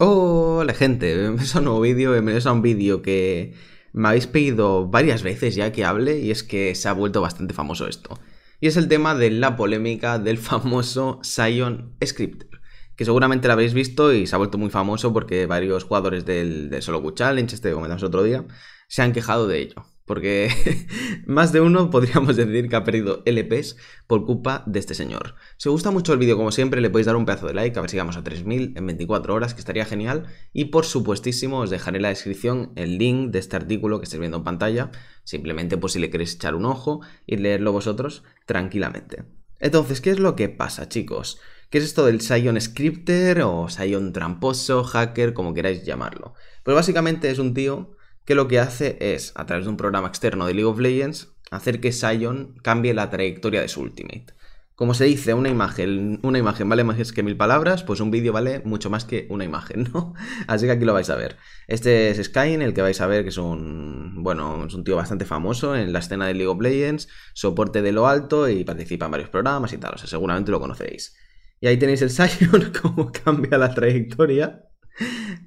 Hola gente, bienvenidos a un nuevo vídeo, bienvenidos a un vídeo que me habéis pedido varias veces ya que hable y es que se ha vuelto bastante famoso esto. Y es el tema de la polémica del famoso Scion Scripter, que seguramente lo habéis visto y se ha vuelto muy famoso porque varios jugadores del, solo Solo Challenge, este que comentamos otro día, se han quejado de ello. Porque más de uno podríamos decir que ha perdido LPs por culpa de este señor. Si os gusta mucho el vídeo, como siempre, le podéis dar un pedazo de like, a ver si llegamos a 3.000 en 24 horas, que estaría genial. Y por supuestísimo, os dejaré en la descripción el link de este artículo que estáis viendo en pantalla. Simplemente, por si le queréis echar un ojo y leerlo vosotros tranquilamente. Entonces, ¿qué es lo que pasa, chicos? ¿Qué es esto del Scion Scripter o Scion Tramposo, Hacker, como queráis llamarlo? Pues básicamente es un tío que lo que hace es, a través de un programa externo de League of Legends, hacer que Sion cambie la trayectoria de su ultimate. Como se dice, una imagen, una imagen vale más que mil palabras, pues un vídeo vale mucho más que una imagen, ¿no? Así que aquí lo vais a ver. Este es Skyen, el que vais a ver que es un, bueno, es un tío bastante famoso en la escena de League of Legends, soporte de lo alto y participa en varios programas y tal, o sea, seguramente lo conoceréis. Y ahí tenéis el Sion, cómo cambia la trayectoria.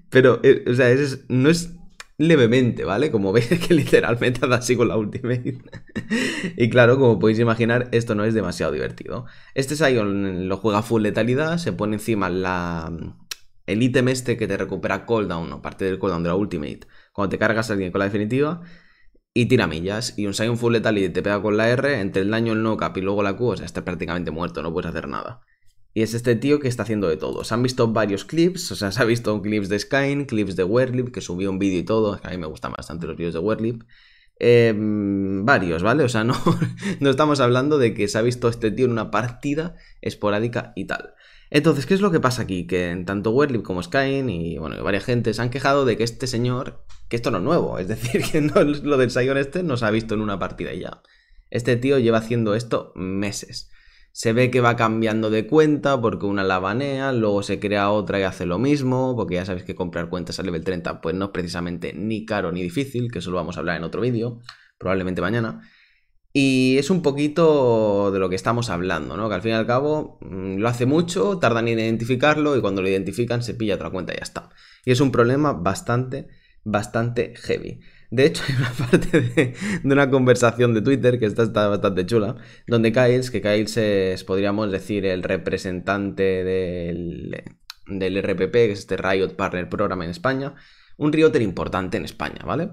Pero, eh, o sea, no es levemente, ¿vale? Como veis que literalmente anda así con la Ultimate. y claro, como podéis imaginar, esto no es demasiado divertido. Este Sion lo juega full letalidad, se pone encima el ítem este que te recupera cooldown, o parte del cooldown de la Ultimate, cuando te cargas a alguien con la definitiva. Y tira millas, y un Sion full letal y te pega con la R, entre el daño, el knock-up y luego la Q, o sea, está prácticamente muerto, no puedes hacer nada. Y es este tío que está haciendo de todo. Se han visto varios clips, o sea, se ha visto clips de Skyne, clips de Werlip, que subió un vídeo y todo. A mí me gustan bastante los vídeos de Werlip. Em, varios, ¿vale? O sea, no, estamos hablando de que se ha visto este tío en una partida esporádica y tal. Entonces, ¿qué es lo que pasa aquí? Que en tanto Werlip como Skyne y, bueno, varias gentes se han quejado de que este señor, que esto no es nuevo, es decir, que no, lo del Sion este no se ha visto en una partida y ya. Este tío lleva haciendo esto meses se ve que va cambiando de cuenta porque una la banea, luego se crea otra y hace lo mismo, porque ya sabéis que comprar cuentas a nivel 30 pues no es precisamente ni caro ni difícil, que eso lo vamos a hablar en otro vídeo, probablemente mañana. Y es un poquito de lo que estamos hablando, ¿no? Que al fin y al cabo mm, lo hace mucho, tardan en identificarlo y cuando lo identifican se pilla otra cuenta y ya está. Y es un problema bastante bastante heavy. De hecho, hay una parte de, una conversación de Twitter que está, está bastante chula, donde Kyles, que Kyles es, podríamos decir, el representante del, del RPP, que es este Riot Partner Program en España, un Rioter importante en España, ¿vale?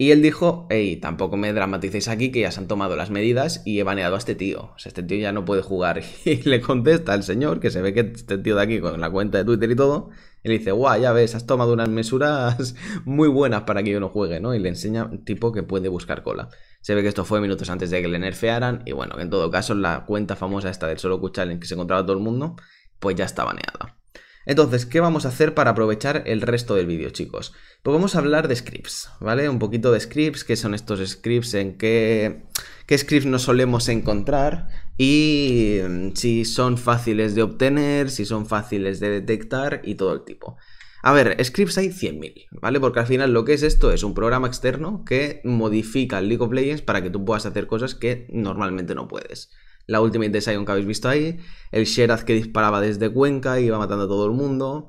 Y él dijo, hey, tampoco me dramaticéis aquí que ya se han tomado las medidas y he baneado a este tío. O sea, este tío ya no puede jugar. Y le contesta al señor, que se ve que este tío de aquí con la cuenta de Twitter y todo, y le dice, guau, ya ves, has tomado unas mesuras muy buenas para que yo no juegue, ¿no? Y le enseña un tipo que puede buscar cola. Se ve que esto fue minutos antes de que le nerfearan y bueno, en todo caso la cuenta famosa esta del solo en que se encontraba todo el mundo, pues ya está baneada. Entonces, ¿qué vamos a hacer para aprovechar el resto del vídeo, chicos? Pues vamos a hablar de scripts, ¿vale? Un poquito de scripts, qué son estos scripts, en qué, scripts nos solemos encontrar y mm, si son fáciles de obtener, si son fáciles de detectar y todo el tipo. A ver, scripts hay 100.000, ¿vale? Porque al final lo que es esto es un programa externo que modifica el League of Legends para que tú puedas hacer cosas que normalmente no puedes la Ultimate de que habéis visto ahí, el Sheraz que disparaba desde Cuenca y iba matando a todo el mundo.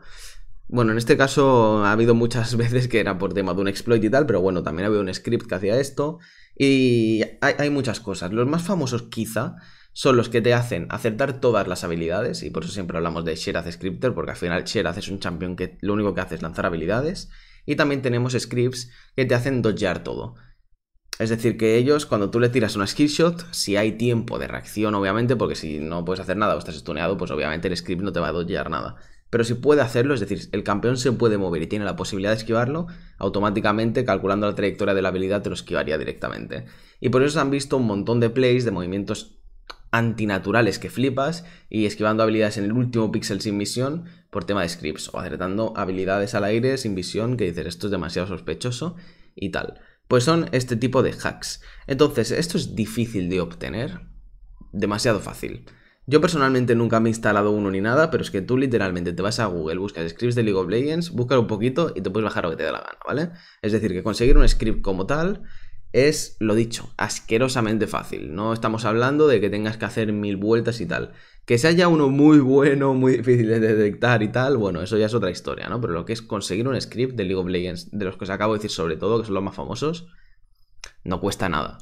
Bueno, en este caso ha habido muchas veces que era por tema de un exploit y tal, pero bueno, también había un script que hacía esto. Y hay, muchas cosas. Los más famosos quizá son los que te hacen acertar todas las habilidades, y por eso siempre hablamos de Sheraz Scripter, porque al final Sheraz es un champion que lo único que hace es lanzar habilidades. Y también tenemos scripts que te hacen dodgear todo. Es decir, que ellos, cuando tú le tiras una skill si hay tiempo de reacción, obviamente, porque si no puedes hacer nada o estás estuneado, pues obviamente el script no te va a dodgear nada. Pero si puede hacerlo, es decir, el campeón se puede mover y tiene la posibilidad de esquivarlo, automáticamente, calculando la trayectoria de la habilidad, te lo esquivaría directamente. Y por eso se han visto un montón de plays, de movimientos antinaturales que flipas y esquivando habilidades en el último pixel sin visión por tema de scripts o acertando habilidades al aire sin visión que dices esto es demasiado sospechoso y tal. Pues son este tipo de hacks. Entonces, esto es difícil de obtener. Demasiado fácil. Yo personalmente nunca me he instalado uno ni nada, pero es que tú literalmente te vas a Google, buscas scripts de League of Legends, buscas un poquito y te puedes bajar lo que te dé la gana, ¿vale? Es decir, que conseguir un script como tal es, lo dicho, asquerosamente fácil. No estamos hablando de que tengas que hacer mil vueltas y tal. Que se haya uno muy bueno, muy difícil de detectar y tal, bueno, eso ya es otra historia, ¿no? Pero lo que es conseguir un script de League of Legends, de los que os acabo de decir sobre todo, que son los más famosos, no cuesta nada.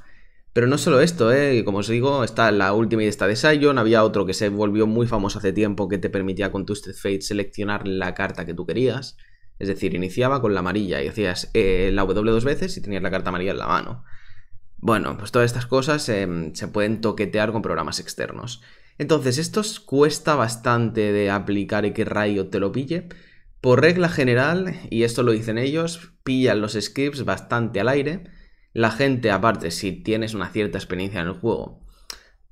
Pero no solo esto, ¿eh? como os digo, está la última y está de Sion, había otro que se volvió muy famoso hace tiempo que te permitía con Twisted Fate seleccionar la carta que tú querías. Es decir, iniciaba con la amarilla y hacías eh, la W dos veces y tenías la carta amarilla en la mano. Bueno, pues todas estas cosas em, se pueden toquetear con programas externos. Entonces, esto cuesta bastante de aplicar y que rayo te lo pille. Por regla general, y esto lo dicen ellos, pillan los scripts bastante al aire. La gente, aparte, si tienes una cierta experiencia en el juego,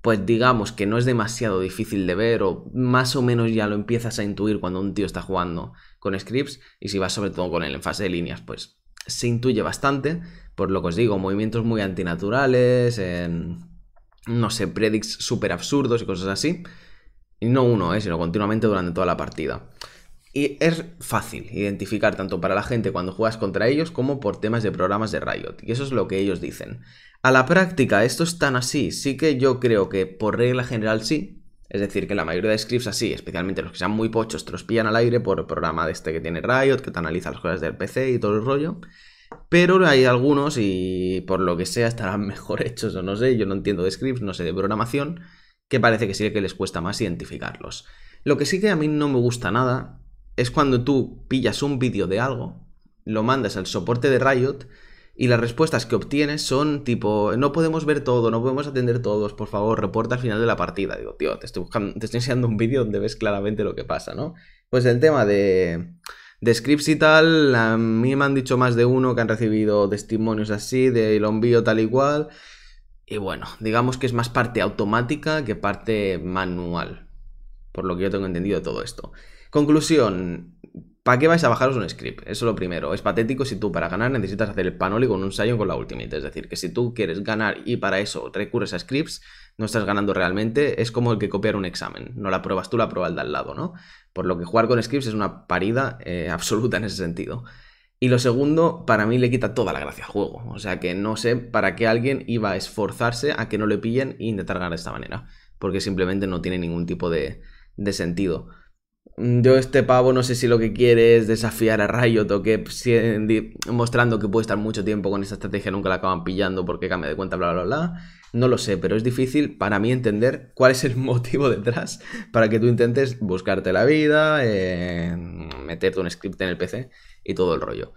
pues digamos que no es demasiado difícil de ver o más o menos ya lo empiezas a intuir cuando un tío está jugando con scripts y si vas sobre todo con el enfase de líneas, pues se intuye bastante, por lo que os digo, movimientos muy antinaturales, no sé, predicts súper absurdos y cosas así. Y no uno, eh, sino continuamente durante toda la partida. Y es fácil identificar tanto para la gente cuando juegas contra ellos como por temas de programas de Riot. Y eso es lo que ellos dicen. A la práctica, esto es tan así. Sí que yo creo que por regla general sí. Es decir, que la mayoría de scripts así, especialmente los que sean muy pochos, te los pillan al aire por programa de este que tiene Riot, que te analiza las cosas del PC y todo el rollo. Pero hay algunos y por lo que sea estarán mejor hechos o no sé, yo no entiendo de scripts, no sé de programación, que parece que sí que les cuesta más identificarlos. Lo que sí que a mí no me gusta nada es cuando tú pillas un vídeo de algo, lo mandas al soporte de Riot y las respuestas que obtienes son tipo, no podemos ver todo, no podemos atender todos, por favor, reporta al final de la partida. Digo, tío, te estoy, te estoy enseñando un vídeo donde ves claramente lo que pasa, ¿no? Pues el tema de, de scripts y tal, a mí me han dicho más de uno que han recibido testimonios así, de lo tal y cual. Y bueno, digamos que es más parte automática que parte manual, por lo que yo tengo entendido de todo esto. Conclusión, ¿Para qué vais a bajaros un script? Eso es lo primero. Es patético si tú para ganar necesitas hacer el panoli con un ensayo con la Ultimate. Es decir, que si tú quieres ganar y para eso recurres a scripts, no estás ganando realmente. Es como el que copiar un examen. No la pruebas tú, la prueba el de al lado, ¿no? Por lo que jugar con scripts es una parida eh, absoluta en ese sentido. Y lo segundo, para mí le quita toda la gracia al juego. O sea que no sé para qué alguien iba a esforzarse a que no le pillen e intentar ganar de esta manera. Porque simplemente no tiene ningún tipo de sentido. Mm, yo este pavo no sé si lo que quiere es desafiar a Riot o que eh, mostrando que puede estar mucho tiempo con esta estrategia, nunca la acaban pillando porque cambia de cuenta, bla, bla, bla. No lo sé, pero es difícil para mí entender cuál es el motivo detrás para que tú intentes buscarte la vida, eh, meterte un script en el PC y todo el rollo.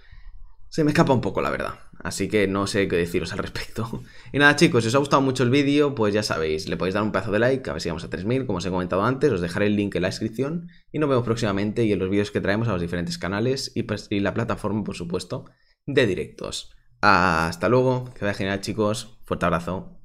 Se me escapa un poco, la verdad. Así que no sé qué deciros al respecto. Y nada, chicos, si os ha gustado mucho el vídeo, pues ya sabéis, le podéis dar un pedazo de like, a ver si vamos a 3000, como os he comentado antes, os dejaré el link en la descripción y nos vemos próximamente y en los vídeos que traemos a los diferentes canales y, la plataforma, por supuesto, de directos. Hasta luego, que vaya genial, chicos. Fuerte abrazo.